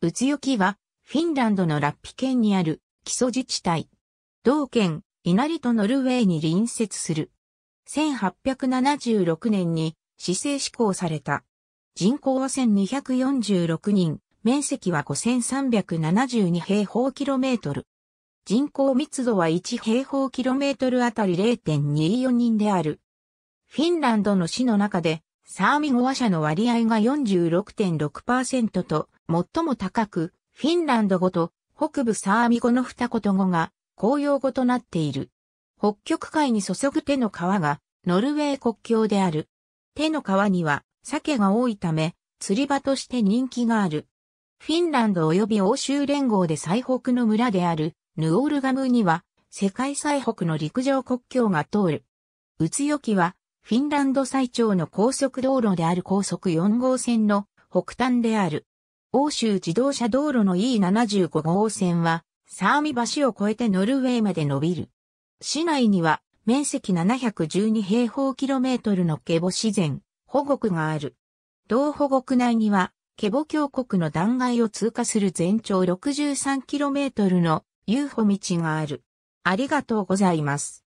宇津きは、フィンランドのラッピ県にある基礎自治体。同県、稲荷とノルウェーに隣接する。1876年に市政施行された。人口は1246人、面積は5372平方キロメートル。人口密度は1平方キロメートルあたり0.24人である。フィンランドの市の中で、サーミゴア社の割合が46.6%と、最も高く、フィンランド語と北部サーミ語の二言語が公用語となっている。北極海に注ぐ手の川がノルウェー国境である。手の川には鮭が多いため釣り場として人気がある。フィンランド及び欧州連合で最北の村であるヌオールガムには世界最北の陸上国境が通る。ウツヨキはフィンランド最長の高速道路である高速4号線の北端である。欧州自動車道路の E75 号線は、サーミ橋を越えてノルウェーまで伸びる。市内には、面積712平方キロメートルのケボ自然、保護区がある。同保護区内には、ケボ峡谷の断崖を通過する全長6 3トルの遊歩道がある。ありがとうございます。